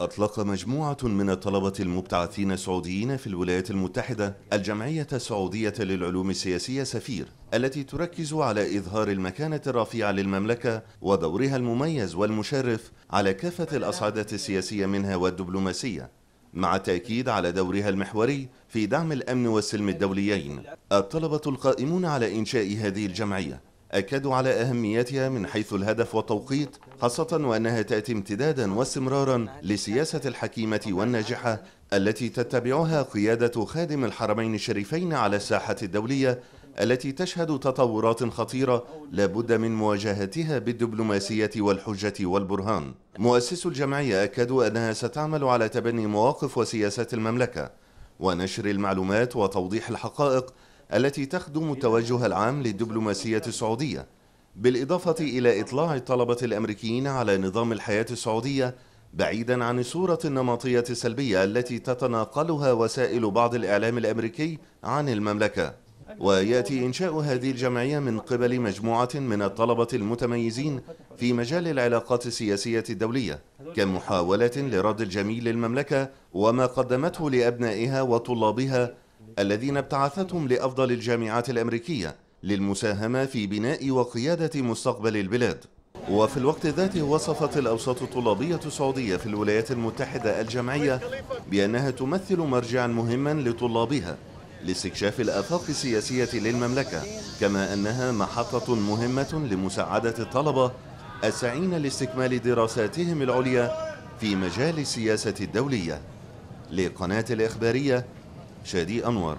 أطلق مجموعة من الطلبة المبتعثين السعوديين في الولايات المتحدة الجمعية السعودية للعلوم السياسية سفير التي تركز على إظهار المكانة الرفيعة للمملكة ودورها المميز والمشرف على كافة الأصعدة السياسية منها والدبلوماسية مع التأكيد على دورها المحوري في دعم الأمن والسلم الدوليين الطلبة القائمون على إنشاء هذه الجمعية أكدوا على أهميتها من حيث الهدف والتوقيت خاصة وأنها تأتي امتدادا واستمرارا لسياسة الحكيمة والناجحة التي تتبعها قيادة خادم الحرمين الشريفين على الساحة الدولية التي تشهد تطورات خطيرة لابد من مواجهتها بالدبلوماسية والحجة والبرهان مؤسس الجمعية أكدوا أنها ستعمل على تبني مواقف وسياسات المملكة ونشر المعلومات وتوضيح الحقائق التي تخدم التوجه العام للدبلوماسية السعودية بالإضافة إلى إطلاع الطلبة الأمريكيين على نظام الحياة السعودية بعيدا عن الصورة النمطية السلبية التي تتناقلها وسائل بعض الإعلام الأمريكي عن المملكة ويأتي إنشاء هذه الجمعية من قبل مجموعة من الطلبة المتميزين في مجال العلاقات السياسية الدولية كمحاولة لرد الجميل للمملكة وما قدمته لأبنائها وطلابها الذين ابتعثتهم لأفضل الجامعات الأمريكية للمساهمة في بناء وقيادة مستقبل البلاد وفي الوقت ذاته وصفت الأوساط الطلابية السعودية في الولايات المتحدة الجمعية بأنها تمثل مرجعا مهما لطلابها لاستكشاف الآفاق السياسية للمملكة كما أنها محطة مهمة لمساعدة الطلبة السعين لاستكمال دراساتهم العليا في مجال السياسة الدولية لقناة الإخبارية شادي انور